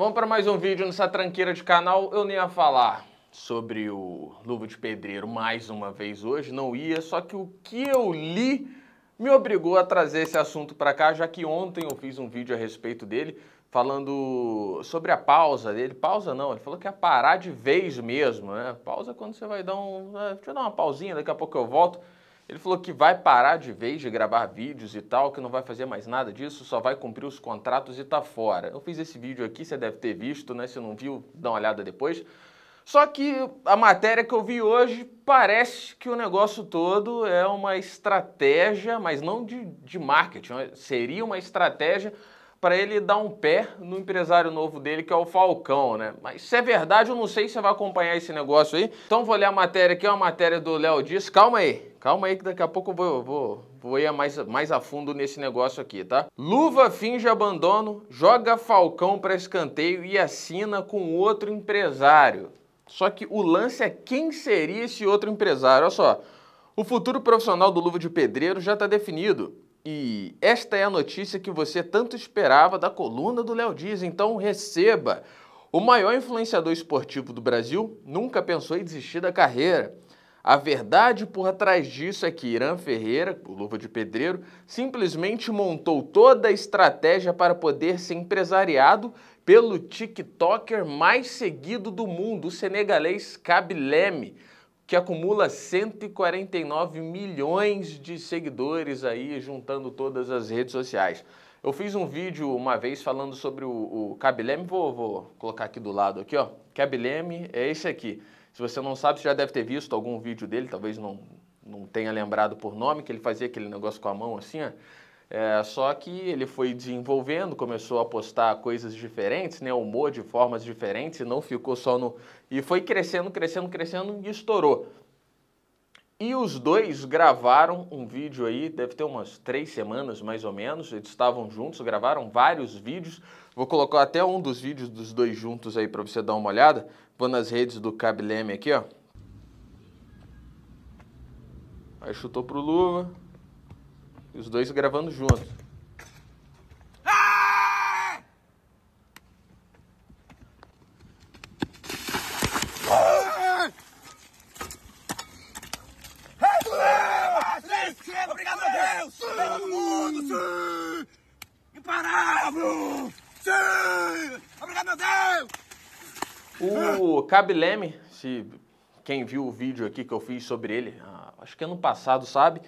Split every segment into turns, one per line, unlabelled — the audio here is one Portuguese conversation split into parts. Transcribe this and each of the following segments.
Vamos para mais um vídeo nessa tranqueira de canal. Eu nem ia falar sobre o Luva de Pedreiro mais uma vez hoje, não ia, só que o que eu li me obrigou a trazer esse assunto para cá, já que ontem eu fiz um vídeo a respeito dele, falando sobre a pausa dele. Pausa não, ele falou que ia parar de vez mesmo, né? Pausa quando você vai dar um... Né? Deixa eu dar uma pausinha, daqui a pouco eu volto. Ele falou que vai parar de vez de gravar vídeos e tal, que não vai fazer mais nada disso, só vai cumprir os contratos e tá fora. Eu fiz esse vídeo aqui, você deve ter visto, né? Se não viu, dá uma olhada depois. Só que a matéria que eu vi hoje parece que o negócio todo é uma estratégia, mas não de, de marketing, né? seria uma estratégia para ele dar um pé no empresário novo dele, que é o Falcão, né? Mas se é verdade, eu não sei se você vai acompanhar esse negócio aí. Então vou ler a matéria aqui, é uma matéria do Léo Dias. Calma aí. Calma aí que daqui a pouco eu vou, vou, vou ir mais, mais a fundo nesse negócio aqui, tá? Luva finge abandono, joga Falcão para escanteio e assina com outro empresário. Só que o lance é quem seria esse outro empresário. Olha só, o futuro profissional do Luva de Pedreiro já está definido. E esta é a notícia que você tanto esperava da coluna do Léo Dias, então receba! O maior influenciador esportivo do Brasil nunca pensou em desistir da carreira. A verdade por trás disso é que Irã Ferreira, o Luva de Pedreiro, simplesmente montou toda a estratégia para poder ser empresariado pelo TikToker mais seguido do mundo, o senegalês Kabileme, que acumula 149 milhões de seguidores aí, juntando todas as redes sociais. Eu fiz um vídeo uma vez falando sobre o, o Kabileme, vou, vou colocar aqui do lado aqui, ó. Kabileme é esse aqui. Se você não sabe, você já deve ter visto algum vídeo dele, talvez não, não tenha lembrado por nome, que ele fazia aquele negócio com a mão assim, ó. É, só que ele foi desenvolvendo, começou a postar coisas diferentes, né, humor de formas diferentes, e não ficou só no. E foi crescendo, crescendo, crescendo e estourou. E os dois gravaram um vídeo aí, deve ter umas três semanas mais ou menos. Eles estavam juntos, gravaram vários vídeos. Vou colocar até um dos vídeos dos dois juntos aí para você dar uma olhada. Vou nas redes do Cableme aqui, ó. Aí chutou pro Luva. E os dois gravando juntos. O Cabileme, se quem viu o vídeo aqui que eu fiz sobre ele, ah, acho que ano passado, sabe?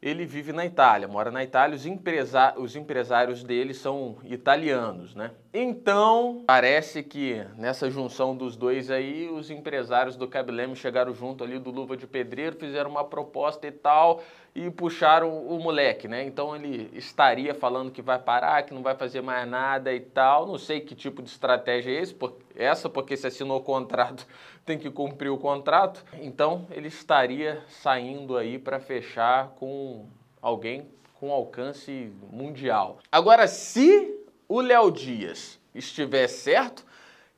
Ele vive na Itália, mora na Itália, os, empresa os empresários dele são italianos, né? Então, parece que nessa junção dos dois aí, os empresários do Cabileme chegaram junto ali do Luva de Pedreiro, fizeram uma proposta e tal, e puxaram o moleque, né? Então ele estaria falando que vai parar, que não vai fazer mais nada e tal. Não sei que tipo de estratégia é esse, essa, porque se assinou o contrato tem que cumprir o contrato. Então ele estaria saindo aí para fechar com alguém com alcance mundial. Agora, se o Léo Dias estiver certo,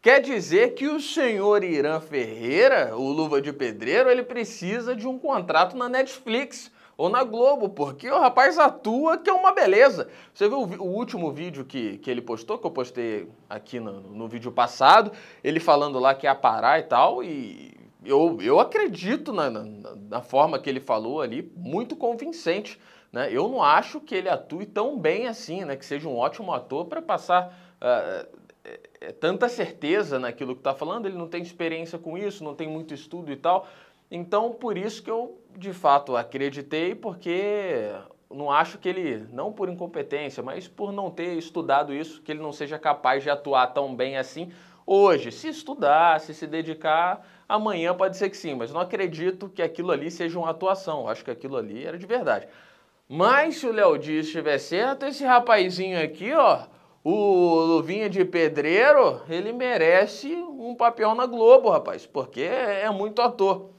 Quer dizer que o senhor Irã Ferreira, o Luva de Pedreiro, ele precisa de um contrato na Netflix ou na Globo, porque o rapaz atua que é uma beleza. Você viu o, o último vídeo que, que ele postou, que eu postei aqui no, no vídeo passado, ele falando lá que ia parar e tal, e eu, eu acredito na, na, na forma que ele falou ali, muito convincente. Né? Eu não acho que ele atue tão bem assim, né? que seja um ótimo ator para passar. Uh, tanta certeza naquilo que está falando, ele não tem experiência com isso, não tem muito estudo e tal. Então, por isso que eu, de fato, acreditei, porque não acho que ele, não por incompetência, mas por não ter estudado isso, que ele não seja capaz de atuar tão bem assim hoje. Se estudar, se se dedicar, amanhã pode ser que sim, mas não acredito que aquilo ali seja uma atuação. Acho que aquilo ali era de verdade. Mas se o Léo Dias estiver certo, esse rapazinho aqui, ó, o Luvinha de Pedreiro, ele merece um papel na Globo, rapaz, porque é muito ator.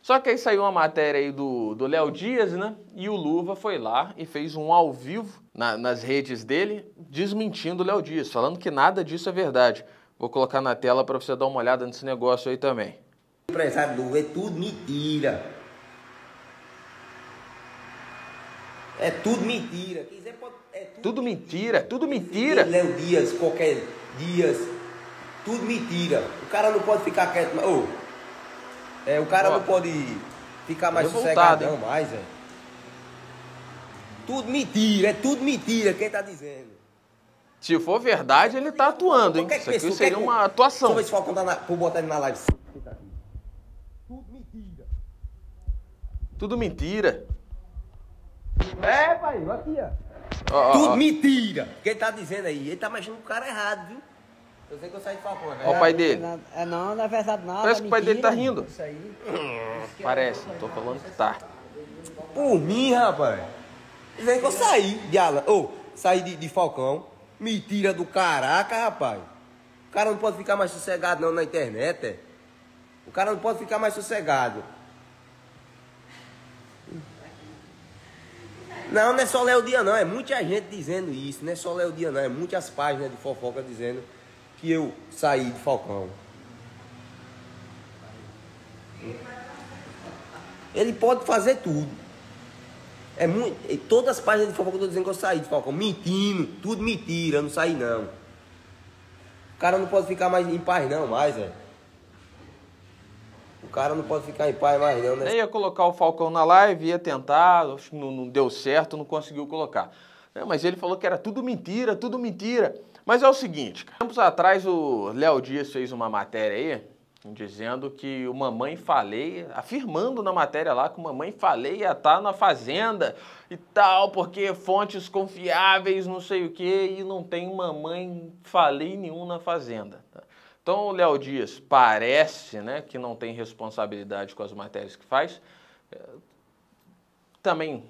Só que aí saiu uma matéria aí do, do Léo Dias, né? E o Luva foi lá e fez um ao vivo na, nas redes dele, desmentindo o Léo Dias, falando que nada disso é verdade. Vou colocar na tela para você dar uma olhada nesse negócio aí também.
O empresário Luva é tudo mentira. É tudo mentira. Quiser, pode... é tudo, tudo mentira. mentira. Tudo mentira. Léo Dias, qualquer Dias, tudo mentira. O cara não pode ficar quieto. Mas... Oh. É, o cara não pode
ficar mais sossegado, não, mais, é.
Tudo mentira, é tudo mentira quem tá dizendo.
Se for verdade, ele tá atuando, hein? que Isso aqui pessoa, seria uma
atuação. Deixa eu ver se for, na, botar ele na live. Tudo mentira. Tudo mentira. É, pai, aqui, ó. Tudo mentira. Quem tá dizendo aí? Ele tá mexendo com o cara errado, viu? Eu sei que eu saí de favor, né? Olha o pai dele. É não, não é verdade nada. Parece é que o pai dele tá rindo. Isso aí.
Parece, tô falando que tá. Por mim, rapaz. Vem que eu saí
de Alan. Ô, oh, saí de, de Falcão. Mentira do caraca, rapaz. O cara não pode ficar mais sossegado não na internet, é? O cara não pode ficar mais sossegado. Não, não é só Léo Dia não, é muita gente dizendo isso, não é só Léo Dia não, é muitas páginas de fofoca dizendo que eu saí de Falcão. Ele pode fazer tudo. É muito, todas as páginas de fofoca estão dizendo que eu saí de Falcão. Mentindo, tudo mentira, eu não saí não. O cara não pode ficar mais em paz não, mais, velho. O cara não pode ficar em paz
mais não, né? Eu ia colocar o Falcão na live, ia tentar, acho que não, não deu certo, não conseguiu colocar. Né, mas ele falou que era tudo mentira, tudo mentira. Mas é o seguinte, cara. tempos atrás o Léo Dias fez uma matéria aí dizendo que o Mamãe Falei, afirmando na matéria lá que o Mamãe Falei ia estar tá na fazenda e tal, porque fontes confiáveis, não sei o que, e não tem Mamãe Falei nenhum na fazenda. Tá? Então o Léo Dias parece né, que não tem responsabilidade com as matérias que faz. Eh, também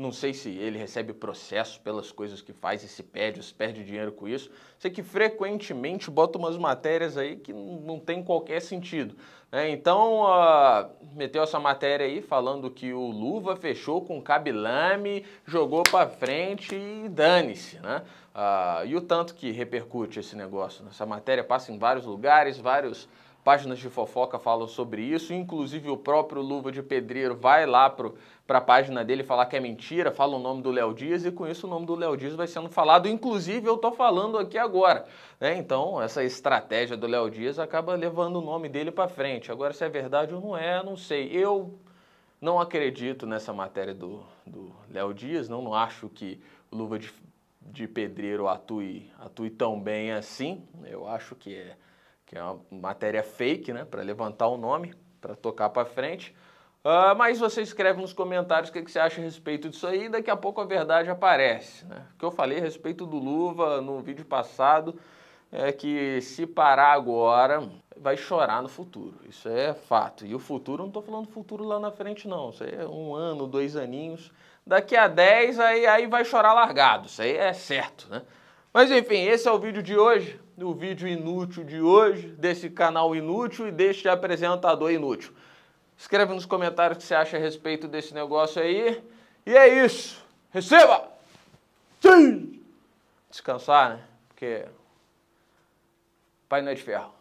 não sei se ele recebe processo pelas coisas que faz e se perde, se perde dinheiro com isso. Sei que frequentemente bota umas matérias aí que não tem qualquer sentido. Né? Então, uh, meteu essa matéria aí falando que o Luva fechou com o Cabilame, jogou para frente e dane-se, né? Uh, e o tanto que repercute esse negócio. Essa matéria passa em vários lugares, vários páginas de fofoca falam sobre isso, inclusive o próprio Luva de Pedreiro vai lá para a página dele falar que é mentira, fala o nome do Léo Dias e com isso o nome do Léo Dias vai sendo falado, inclusive eu estou falando aqui agora. Né? Então, essa estratégia do Léo Dias acaba levando o nome dele para frente. Agora, se é verdade ou não é, não sei. Eu não acredito nessa matéria do Léo Dias, não, não acho que o Luva de, de Pedreiro atue, atue tão bem assim. Eu acho que é que é uma matéria fake, né, para levantar o nome, para tocar para frente. Uh, mas você escreve nos comentários o que, que, você acha a respeito disso aí, e daqui a pouco a verdade aparece. Né? O que eu falei a respeito do Luva no vídeo passado é que se parar agora, vai chorar no futuro. Isso é fato. E o futuro, não estou falando futuro lá na frente, não. Isso aí é um ano, dois aninhos. Daqui a dez aí, aí vai chorar largado. Isso aí é certo, né? Mas enfim, esse é o vídeo de hoje, o vídeo inútil de hoje, desse canal inútil e deste apresentador inútil. Escreve nos comentários o que você acha a respeito desse negócio aí. E é isso. Receba! sim Descansar, né? Porque Pai não é de ferro.